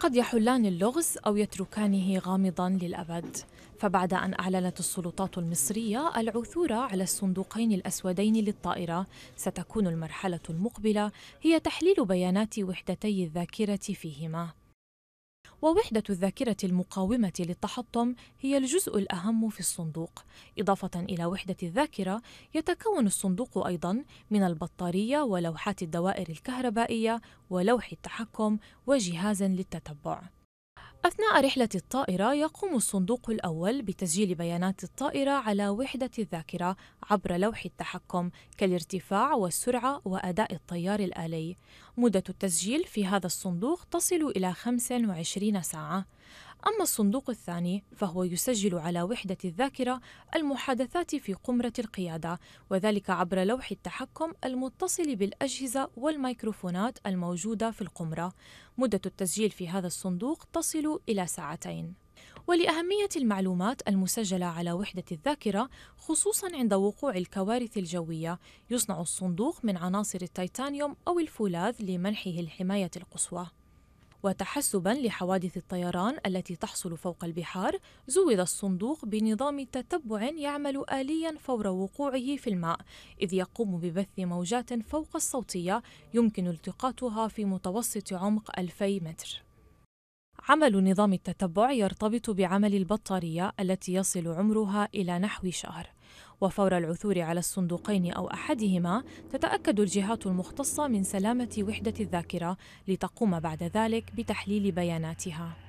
قد يحلان اللغز أو يتركانه غامضا للأبد فبعد أن أعلنت السلطات المصرية العثور على الصندوقين الأسودين للطائرة ستكون المرحلة المقبلة هي تحليل بيانات وحدتي الذاكرة فيهما ووحدة الذاكرة المقاومة للتحطم هي الجزء الأهم في الصندوق إضافة إلى وحدة الذاكرة يتكون الصندوق أيضا من البطارية ولوحات الدوائر الكهربائية ولوح التحكم وجهاز للتتبع أثناء رحلة الطائرة يقوم الصندوق الأول بتسجيل بيانات الطائرة على وحدة الذاكرة عبر لوح التحكم كالارتفاع والسرعة وأداء الطيار الآلي. مدة التسجيل في هذا الصندوق تصل إلى 25 ساعة. أما الصندوق الثاني فهو يسجل على وحدة الذاكرة المحادثات في قمرة القيادة وذلك عبر لوح التحكم المتصل بالأجهزة والميكروفونات الموجودة في القمرة مدة التسجيل في هذا الصندوق تصل إلى ساعتين ولأهمية المعلومات المسجلة على وحدة الذاكرة خصوصا عند وقوع الكوارث الجوية يصنع الصندوق من عناصر التيتانيوم أو الفولاذ لمنحه الحماية القصوى وتحسبا لحوادث الطيران التي تحصل فوق البحار زود الصندوق بنظام تتبع يعمل آليا فور وقوعه في الماء إذ يقوم ببث موجات فوق الصوتية يمكن التقاطها في متوسط عمق 2000 متر عمل نظام التتبع يرتبط بعمل البطارية التي يصل عمرها إلى نحو شهر وفور العثور على الصندوقين أو أحدهما تتأكد الجهات المختصة من سلامة وحدة الذاكرة لتقوم بعد ذلك بتحليل بياناتها